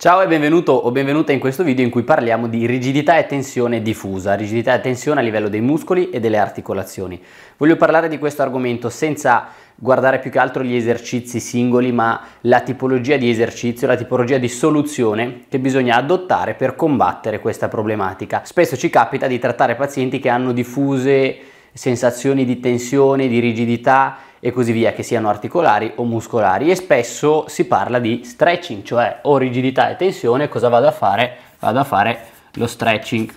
Ciao e benvenuto o benvenuta in questo video in cui parliamo di rigidità e tensione diffusa, rigidità e tensione a livello dei muscoli e delle articolazioni. Voglio parlare di questo argomento senza guardare più che altro gli esercizi singoli, ma la tipologia di esercizio, la tipologia di soluzione che bisogna adottare per combattere questa problematica. Spesso ci capita di trattare pazienti che hanno diffuse sensazioni di tensione, di rigidità, e così via, che siano articolari o muscolari e spesso si parla di stretching, cioè ho rigidità e tensione, cosa vado a fare? Vado a fare lo stretching.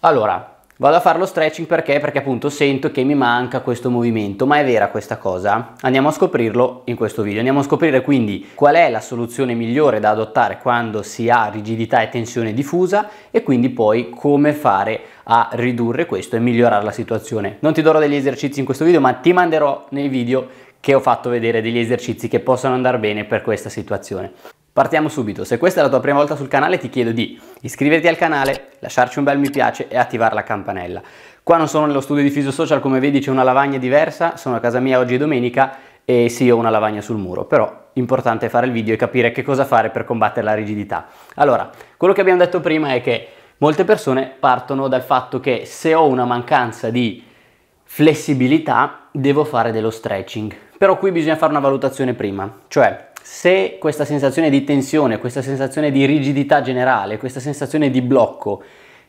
Allora, Vado a fare lo stretching perché? Perché appunto sento che mi manca questo movimento, ma è vera questa cosa? Andiamo a scoprirlo in questo video. Andiamo a scoprire quindi qual è la soluzione migliore da adottare quando si ha rigidità e tensione diffusa e quindi poi come fare a ridurre questo e migliorare la situazione. Non ti darò degli esercizi in questo video, ma ti manderò nei video che ho fatto vedere degli esercizi che possono andare bene per questa situazione. Partiamo subito, se questa è la tua prima volta sul canale ti chiedo di iscriverti al canale, lasciarci un bel mi piace e attivare la campanella. Qua non sono nello studio di Fiso Social, come vedi c'è una lavagna diversa, sono a casa mia oggi è domenica e sì ho una lavagna sul muro, però importante fare il video e capire che cosa fare per combattere la rigidità. Allora, quello che abbiamo detto prima è che molte persone partono dal fatto che se ho una mancanza di flessibilità devo fare dello stretching, però qui bisogna fare una valutazione prima, cioè se questa sensazione di tensione, questa sensazione di rigidità generale, questa sensazione di blocco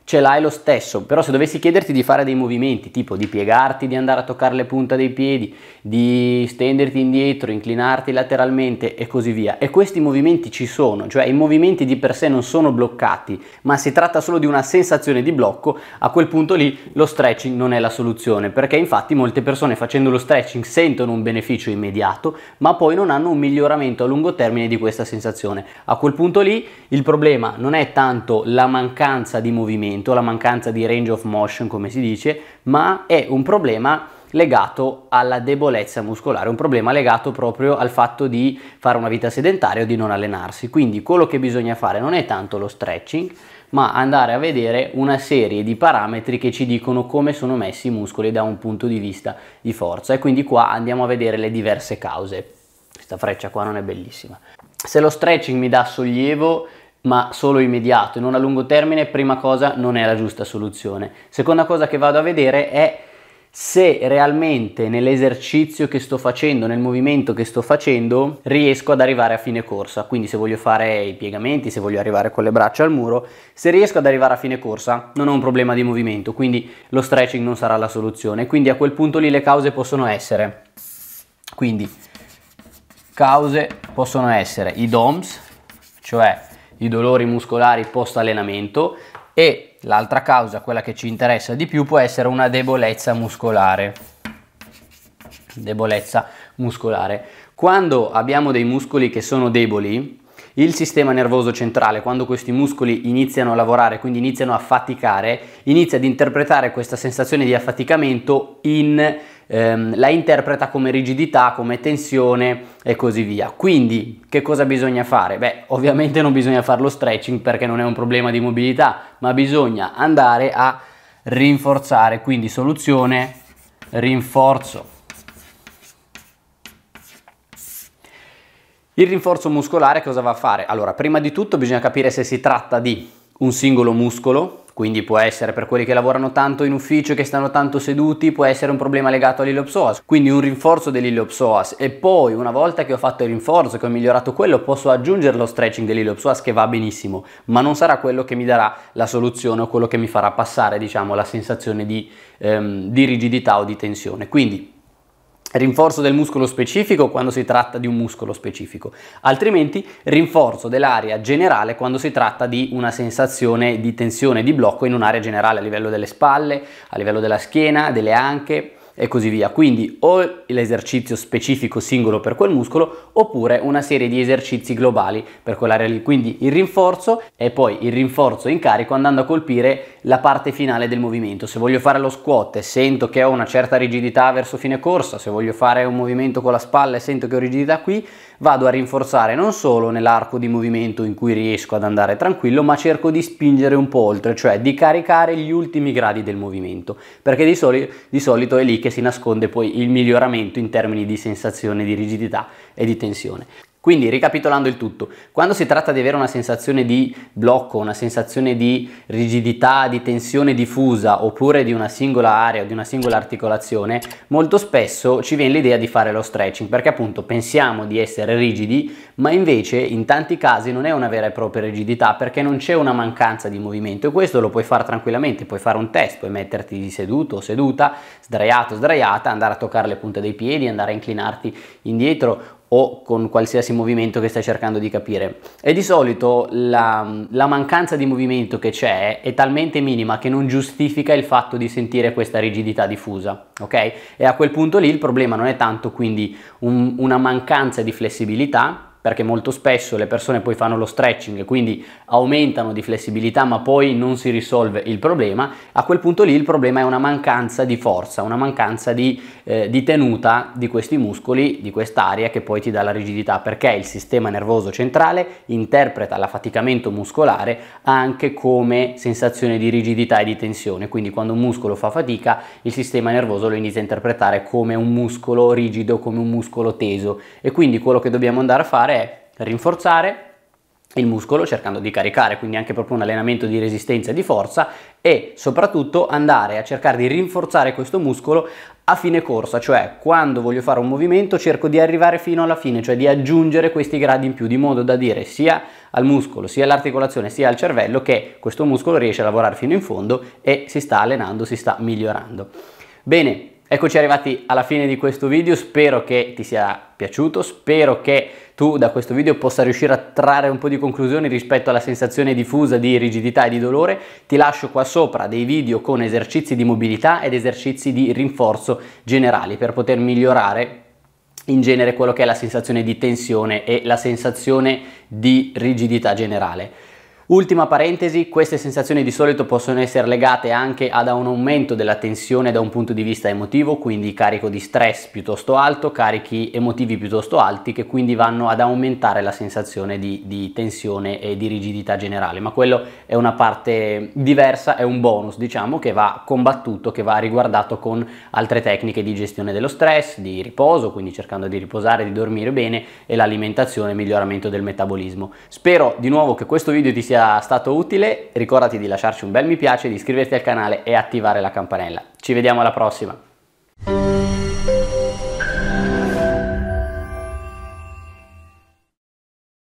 ce l'hai lo stesso, però se dovessi chiederti di fare dei movimenti, tipo di piegarti, di andare a toccare le punte dei piedi, di stenderti indietro, inclinarti lateralmente e così via, e questi movimenti ci sono, cioè i movimenti di per sé non sono bloccati, ma si tratta solo di una sensazione di blocco, a quel punto lì lo stretching non è la soluzione, perché infatti molte persone facendo lo stretching sentono un beneficio immediato, ma poi non hanno un miglioramento a lungo termine di questa sensazione. A quel punto lì il problema non è tanto la mancanza di movimento, movimento, la mancanza di range of motion come si dice, ma è un problema legato alla debolezza muscolare, un problema legato proprio al fatto di fare una vita sedentaria o di non allenarsi. Quindi quello che bisogna fare non è tanto lo stretching, ma andare a vedere una serie di parametri che ci dicono come sono messi i muscoli da un punto di vista di forza e quindi qua andiamo a vedere le diverse cause. Questa freccia qua non è bellissima. Se lo stretching mi dà sollievo ma solo immediato, e non a lungo termine, prima cosa non è la giusta soluzione. Seconda cosa che vado a vedere è se realmente nell'esercizio che sto facendo, nel movimento che sto facendo, riesco ad arrivare a fine corsa. Quindi se voglio fare i piegamenti, se voglio arrivare con le braccia al muro, se riesco ad arrivare a fine corsa non ho un problema di movimento, quindi lo stretching non sarà la soluzione. Quindi a quel punto lì le cause possono essere. Quindi cause possono essere i DOMS, cioè i dolori muscolari post allenamento e l'altra causa, quella che ci interessa di più, può essere una debolezza muscolare. Debolezza muscolare. Quando abbiamo dei muscoli che sono deboli, il sistema nervoso centrale, quando questi muscoli iniziano a lavorare, quindi iniziano a faticare, inizia ad interpretare questa sensazione di affaticamento in ehm, la interpreta come rigidità, come tensione e così via. Quindi che cosa bisogna fare? Beh, ovviamente non bisogna fare lo stretching perché non è un problema di mobilità, ma bisogna andare a rinforzare, quindi soluzione rinforzo. Il rinforzo muscolare cosa va a fare? Allora, prima di tutto bisogna capire se si tratta di un singolo muscolo quindi può essere per quelli che lavorano tanto in ufficio e che stanno tanto seduti, può essere un problema legato all'iliopsoas. Quindi un rinforzo dell'iliopsoas e poi una volta che ho fatto il rinforzo, che ho migliorato quello, posso aggiungere lo stretching dell'iliopsoas che va benissimo, ma non sarà quello che mi darà la soluzione o quello che mi farà passare, diciamo, la sensazione di, ehm, di rigidità o di tensione. Quindi rinforzo del muscolo specifico quando si tratta di un muscolo specifico, altrimenti rinforzo dell'area generale quando si tratta di una sensazione di tensione, di blocco in un'area generale a livello delle spalle, a livello della schiena, delle anche, e così via. Quindi o l'esercizio specifico singolo per quel muscolo oppure una serie di esercizi globali per quell'area lì. Quindi il rinforzo e poi il rinforzo in carico andando a colpire la parte finale del movimento. Se voglio fare lo squat e sento che ho una certa rigidità verso fine corsa, se voglio fare un movimento con la spalla e sento che ho rigidità qui, vado a rinforzare non solo nell'arco di movimento in cui riesco ad andare tranquillo, ma cerco di spingere un po' oltre, cioè di caricare gli ultimi gradi del movimento, perché di, soli, di solito è lì che si nasconde poi il miglioramento in termini di sensazione di rigidità e di tensione. Quindi ricapitolando il tutto, quando si tratta di avere una sensazione di blocco, una sensazione di rigidità, di tensione diffusa oppure di una singola area o di una singola articolazione, molto spesso ci viene l'idea di fare lo stretching perché appunto pensiamo di essere rigidi ma invece in tanti casi non è una vera e propria rigidità perché non c'è una mancanza di movimento e questo lo puoi fare tranquillamente, puoi fare un test, puoi metterti seduto o seduta, sdraiato o sdraiata, andare a toccare le punte dei piedi, andare a inclinarti indietro o con qualsiasi movimento che stai cercando di capire. E di solito la, la mancanza di movimento che c'è è talmente minima che non giustifica il fatto di sentire questa rigidità diffusa, ok? E a quel punto lì il problema non è tanto quindi un, una mancanza di flessibilità, perché molto spesso le persone poi fanno lo stretching e quindi aumentano di flessibilità ma poi non si risolve il problema, a quel punto lì il problema è una mancanza di forza, una mancanza di, eh, di tenuta di questi muscoli, di quest'area che poi ti dà la rigidità perché il sistema nervoso centrale interpreta l'affaticamento muscolare anche come sensazione di rigidità e di tensione, quindi quando un muscolo fa fatica il sistema nervoso lo inizia a interpretare come un muscolo rigido, come un muscolo teso e quindi quello che dobbiamo andare a fare è è rinforzare il muscolo cercando di caricare, quindi anche proprio un allenamento di resistenza e di forza e soprattutto andare a cercare di rinforzare questo muscolo a fine corsa, cioè quando voglio fare un movimento cerco di arrivare fino alla fine, cioè di aggiungere questi gradi in più, di modo da dire sia al muscolo, sia all'articolazione, sia al cervello che questo muscolo riesce a lavorare fino in fondo e si sta allenando, si sta migliorando. Bene, Eccoci arrivati alla fine di questo video, spero che ti sia piaciuto, spero che tu da questo video possa riuscire a trarre un po' di conclusioni rispetto alla sensazione diffusa di rigidità e di dolore. Ti lascio qua sopra dei video con esercizi di mobilità ed esercizi di rinforzo generali per poter migliorare in genere quello che è la sensazione di tensione e la sensazione di rigidità generale. Ultima parentesi, queste sensazioni di solito possono essere legate anche ad un aumento della tensione da un punto di vista emotivo, quindi carico di stress piuttosto alto, carichi emotivi piuttosto alti che quindi vanno ad aumentare la sensazione di, di tensione e di rigidità generale, ma quello è una parte diversa, è un bonus diciamo che va combattuto, che va riguardato con altre tecniche di gestione dello stress, di riposo, quindi cercando di riposare, di dormire bene e l'alimentazione, miglioramento del metabolismo. Spero di nuovo che questo video ti sia sia stato utile, ricordati di lasciarci un bel mi piace, di iscriverti al canale e attivare la campanella. Ci vediamo alla prossima!